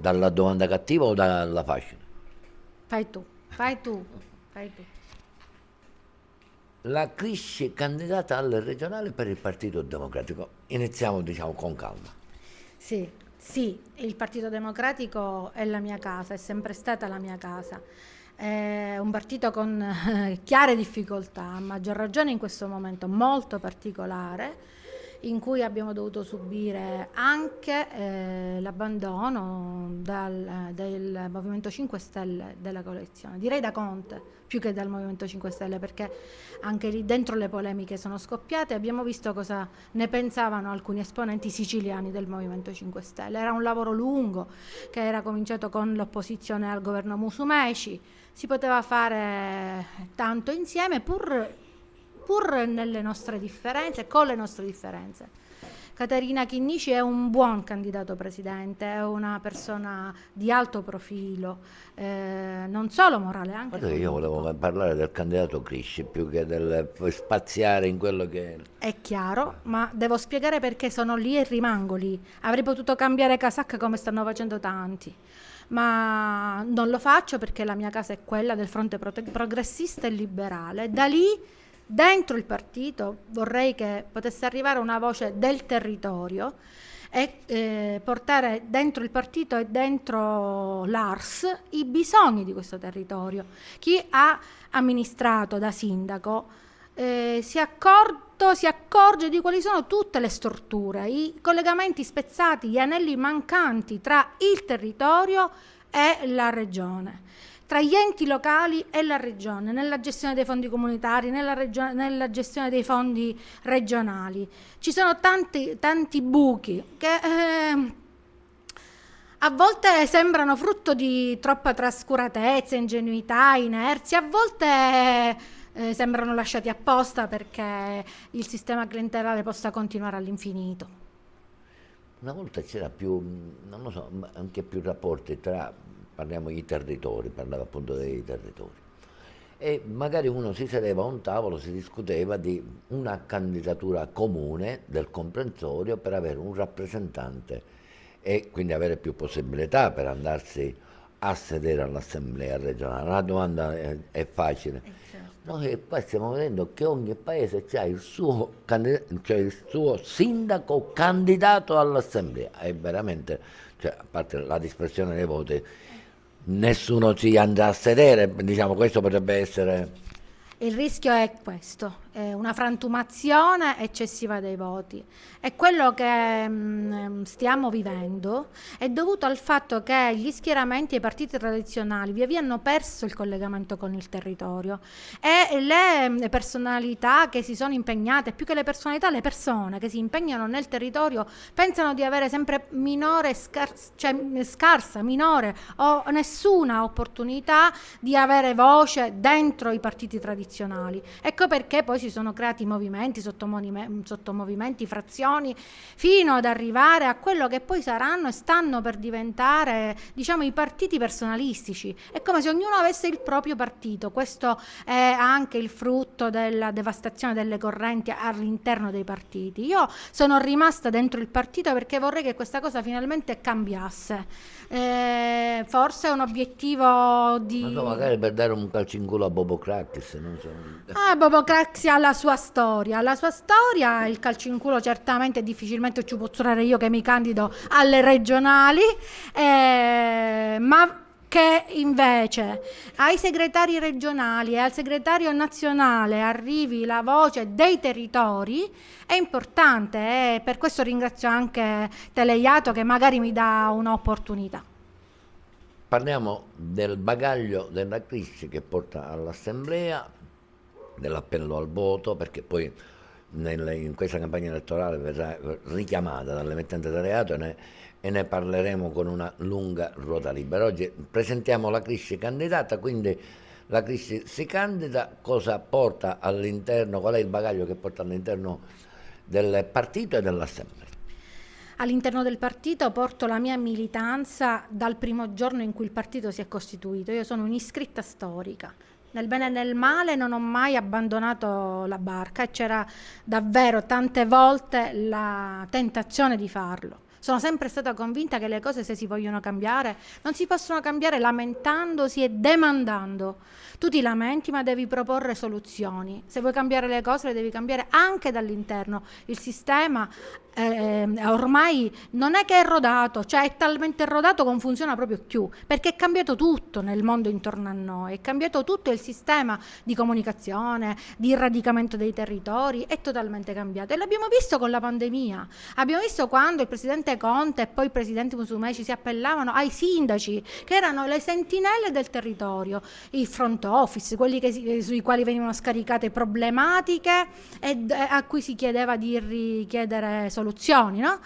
Dalla domanda cattiva o dalla facile? Fai tu, fai tu, fai tu. La Crisci candidata al regionale per il Partito Democratico. Iniziamo diciamo con calma. Sì, sì, il Partito Democratico è la mia casa, è sempre stata la mia casa. È un partito con eh, chiare difficoltà, a maggior ragione in questo momento molto particolare in cui abbiamo dovuto subire anche eh, l'abbandono del Movimento 5 Stelle della collezione, direi da Conte più che dal Movimento 5 Stelle perché anche lì dentro le polemiche sono scoppiate, abbiamo visto cosa ne pensavano alcuni esponenti siciliani del Movimento 5 Stelle, era un lavoro lungo che era cominciato con l'opposizione al governo Musumeci, si poteva fare tanto insieme pur pur nelle nostre differenze, con le nostre differenze. Caterina Chinnici è un buon candidato presidente, è una persona di alto profilo, eh, non solo morale, anche Guarda io volevo parlare del candidato Crisci più che del spaziare in quello che... È chiaro, ma devo spiegare perché sono lì e rimango lì. Avrei potuto cambiare casacca come stanno facendo tanti ma non lo faccio perché la mia casa è quella del fronte pro- progressista e liberale. Da lì dentro il partito vorrei che potesse arrivare una voce del territorio e eh, portare dentro il partito e dentro l'ARS i bisogni di questo territorio. Chi ha amministrato da sindaco eh, si, accorto, si accorge di quali sono tutte le storture, i collegamenti spezzati, gli anelli mancanti tra il territorio e la regione tra gli enti locali e la regione, nella gestione dei fondi comunitari, nella, nella gestione dei fondi regionali. Ci sono tanti, tanti buchi che... Eh, a volte sembrano frutto di troppa trascuratezza, ingenuità, inerzia, a volte eh, sembrano lasciati apposta perché il sistema clientelare possa continuare all'infinito. Una volta c'era più, non lo so, anche più rapporti tra parliamo di territori, parlava appunto dei territori. E magari uno si sedeva a un tavolo, si discuteva di una candidatura comune del comprensorio per avere un rappresentante e quindi avere più possibilità per andarsi a sedere all'assemblea regionale. La domanda è, è facile. Eh, certo. Noi qua stiamo vedendo che ogni paese ha il suo, cioè il suo sindaco candidato all'assemblea. È veramente, cioè, a parte la dispersione dei voti, nessuno ci andrà a sedere, diciamo questo potrebbe essere... Il rischio è questo, eh, una frantumazione eccessiva dei voti. E quello che mh, mm, stiamo vivendo è dovuto al fatto che gli schieramenti e i partiti tradizionali via via hanno perso il collegamento con il territorio e le mm, personalità che si sono impegnate, più che le personalità, le persone che si impegnano nel territorio pensano di avere sempre minore, scar- cioè, mm, scarsa, minore o nessuna opportunità di avere voce dentro i partiti tradizionali. Ecco perché poi si sono creati movimenti, mm, sottomovimenti, frazioni, fino ad arrivare a quello che poi saranno e stanno per diventare, diciamo, i partiti personalistici. È come se ognuno avesse il proprio partito. Questo è anche il frutto della devastazione delle correnti all'interno dei partiti. Io sono rimasta dentro il partito perché vorrei che questa cosa finalmente cambiasse. Eh, forse è un obiettivo di... Ma no, magari per dare un calcio in culo a Bobo Craxi. so. Ah, Bobo Craxi ha la sua storia, la sua storia, il calcio in culo certamente difficilmente ci posso dare io che mi candido alle regionali, eh, ma che invece ai segretari regionali e al segretario nazionale arrivi la voce dei territori è importante e per questo ringrazio anche Teleiato che magari mi dà un'opportunità. Parliamo del bagaglio della crisi che porta all'assemblea dell'appello al voto, perché poi nel, in questa campagna elettorale verrà richiamata dall'emittente teatro e ne, e ne parleremo con una lunga ruota libera. Oggi presentiamo la Crisci candidata, quindi la Crisci si candida, cosa porta all'interno, qual è il bagaglio che porta all'interno del partito e dell'assemblea? All'interno del partito porto la mia militanza dal primo giorno in cui il partito si è costituito. Io sono un'iscritta storica nel bene e nel male non ho mai abbandonato la barca e c'era davvero tante volte la tentazione di farlo. Sono sempre stata convinta che le cose se si vogliono cambiare non si possono cambiare lamentandosi e demandando. Tu ti lamenti ma devi proporre soluzioni. Se vuoi cambiare le cose le devi cambiare anche dall'interno. Il sistema eh, ormai non è che è rodato, cioè è talmente rodato che non funziona proprio più, perché è cambiato tutto nel mondo intorno a noi, è cambiato tutto il sistema di comunicazione, di radicamento dei territori, è totalmente cambiato e l'abbiamo visto con la pandemia, abbiamo visto quando il presidente Conte e poi il presidente Musumeci si appellavano ai sindaci che erano le sentinelle del territorio, i front office, quelli che, eh, sui quali venivano scaricate problematiche e eh, a cui si chiedeva di richiedere soluzioni soluzioni, no?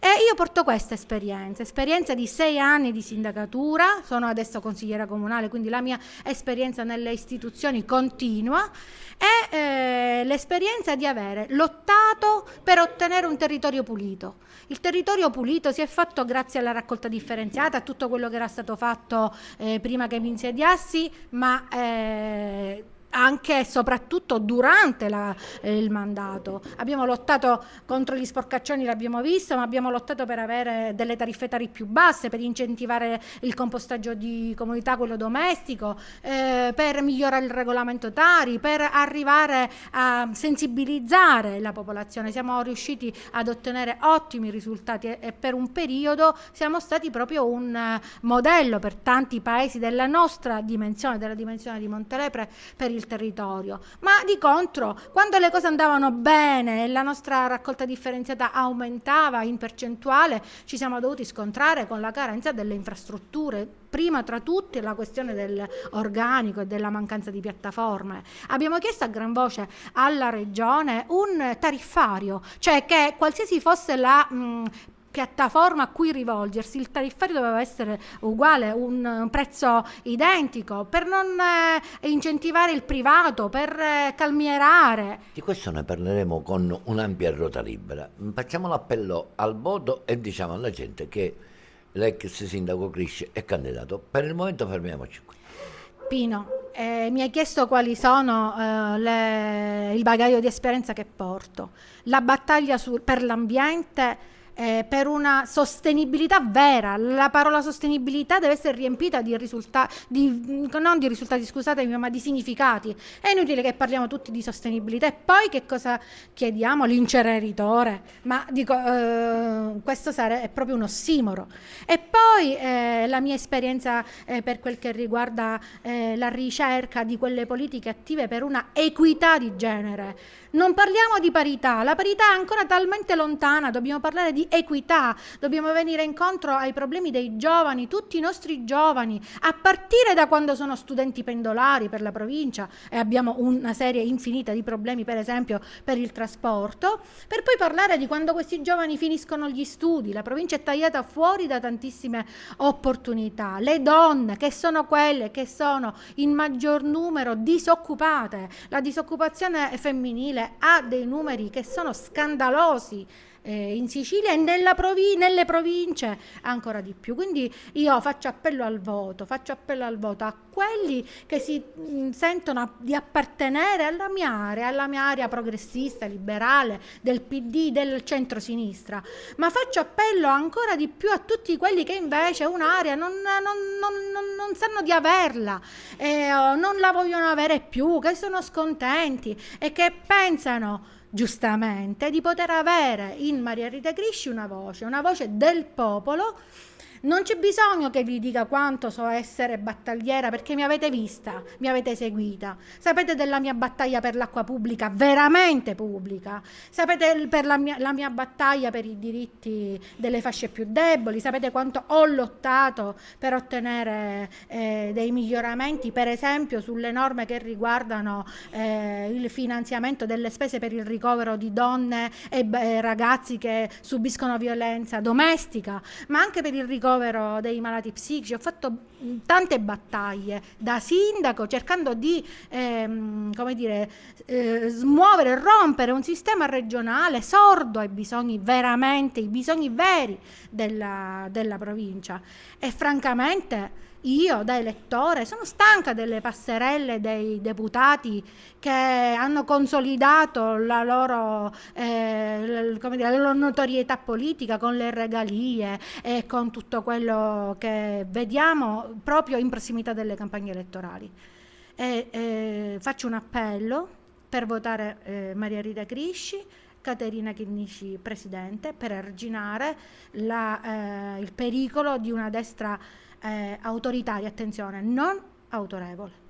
E io porto questa esperienza, esperienza di sei anni di sindacatura, sono adesso consigliera comunale, quindi la mia esperienza nelle istituzioni continua e eh, l'esperienza di avere lottato per ottenere un territorio pulito. Il territorio pulito si è fatto grazie alla raccolta differenziata, a tutto quello che era stato fatto eh, prima che mi insediassi, ma... Eh, anche e soprattutto durante la, eh, il mandato. Abbiamo lottato contro gli sporcaccioni, l'abbiamo visto, ma abbiamo lottato per avere delle tariffe tariffe più basse, per incentivare il compostaggio di comunità, quello domestico, eh, per migliorare il regolamento Tari, per arrivare a sensibilizzare la popolazione. Siamo riusciti ad ottenere ottimi risultati e, e per un periodo siamo stati proprio un eh, modello per tanti paesi della nostra dimensione, della dimensione di Montelepre, per il il territorio, ma di contro, quando le cose andavano bene e la nostra raccolta differenziata aumentava in percentuale, ci siamo dovuti scontrare con la carenza delle infrastrutture, prima tra tutte la questione dell'organico e della mancanza di piattaforme. Abbiamo chiesto a gran voce alla regione un tariffario, cioè che qualsiasi fosse la mh, piattaforma a cui rivolgersi, il tariffario doveva essere uguale, un, prezzo identico, per non eh, incentivare il privato, per eh, calmierare. Di questo ne parleremo con un'ampia ruota libera. Facciamo l'appello al voto e diciamo alla gente che l'ex sindaco Crisce è candidato. Per il momento fermiamoci qui. Pino, eh, mi hai chiesto quali sono eh, le, il bagaglio di esperienza che porto. La battaglia su, per l'ambiente eh, per una sostenibilità vera. La parola sostenibilità deve essere riempita di risultati, non di risultati, scusatemi, ma di significati. È inutile che parliamo tutti di sostenibilità e poi che cosa chiediamo? L'inceneritore. Ma dico, eh, questo sare- è proprio un ossimoro. E poi eh, la mia esperienza eh, per quel che riguarda eh, la ricerca di quelle politiche attive per una equità di genere. Non parliamo di parità, la parità è ancora talmente lontana, dobbiamo parlare di di equità, dobbiamo venire incontro ai problemi dei giovani, tutti i nostri giovani, a partire da quando sono studenti pendolari per la provincia e abbiamo una serie infinita di problemi per esempio per il trasporto, per poi parlare di quando questi giovani finiscono gli studi, la provincia è tagliata fuori da tantissime opportunità, le donne che sono quelle che sono in maggior numero disoccupate, la disoccupazione femminile ha dei numeri che sono scandalosi, eh, in Sicilia e provi- nelle province ancora di più. Quindi io faccio appello al voto, faccio appello al voto a quelli che si mh, mm, sentono a- di appartenere alla mia area, alla mia area progressista, liberale, del PD, del centro-sinistra, ma faccio appello ancora di più a tutti quelli che invece un'area non, non, non, non sanno di averla, eh, non la vogliono avere più, che sono scontenti e che pensano giustamente, di poter avere in Maria Rita Crisci una voce, una voce del popolo non c'è bisogno che vi dica quanto so essere battagliera perché mi avete vista, mi avete seguita. Sapete della mia battaglia per l'acqua pubblica, veramente pubblica. Sapete per la mia, la mia battaglia per i diritti delle fasce più deboli. Sapete quanto ho lottato per ottenere eh, dei miglioramenti, per esempio sulle norme che riguardano eh, il finanziamento delle spese per il ricovero di donne e eh, ragazzi che subiscono violenza domestica, ma anche per il ricovero ricovero dei malati psichici, ho fatto mm, tante battaglie da sindaco cercando di ehm, come dire, eh, smuovere, rompere un sistema regionale sordo ai bisogni veramente, ai bisogni veri della, della provincia. E francamente io da elettore sono stanca delle passerelle dei deputati che hanno consolidato la loro, eh, dire, la loro notorietà politica con le regalie e con tutto quello che vediamo proprio in prossimità delle campagne elettorali. E, eh, faccio un appello per votare eh, Maria Rita Grisci Caterina Chinnici presidente per arginare la, eh, il pericolo di una destra eh, autoritaria, attenzione, non autorevole.